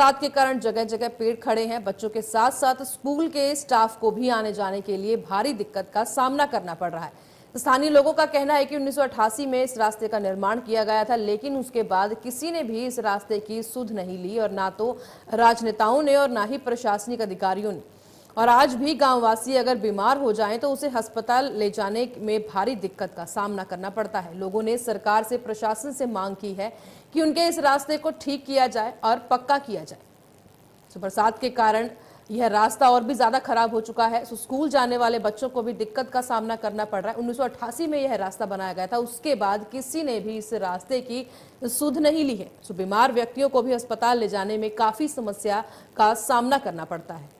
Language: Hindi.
बरसात के कारण जगह जगह पेड़ खड़े हैं बच्चों के साथ साथ स्कूल के स्टाफ को भी आने जाने के लिए भारी दिक्कत का सामना करना पड़ रहा है तो स्थानीय लोगों का कहना है कि 1988 में इस रास्ते का निर्माण किया गया था लेकिन उसके बाद किसी ने भी इस रास्ते की सुध नहीं ली और ना तो राजनेताओं ने और ना ही प्रशासनिक अधिकारियों ने और आज भी गांववासी अगर बीमार हो जाएं तो उसे अस्पताल ले जाने में भारी दिक्कत का सामना करना पड़ता है लोगों ने सरकार से प्रशासन से मांग की है कि उनके इस रास्ते को ठीक किया जाए और पक्का किया जाए तो बरसात के कारण यह रास्ता और भी ज़्यादा खराब हो चुका है सो स्कूल जाने वाले बच्चों को भी दिक्कत का सामना करना पड़ रहा है उन्नीस में यह रास्ता बनाया गया था उसके बाद किसी ने भी इस रास्ते की सुध नहीं ली है सो बीमार व्यक्तियों को भी अस्पताल ले जाने में काफ़ी समस्या का सामना करना पड़ता है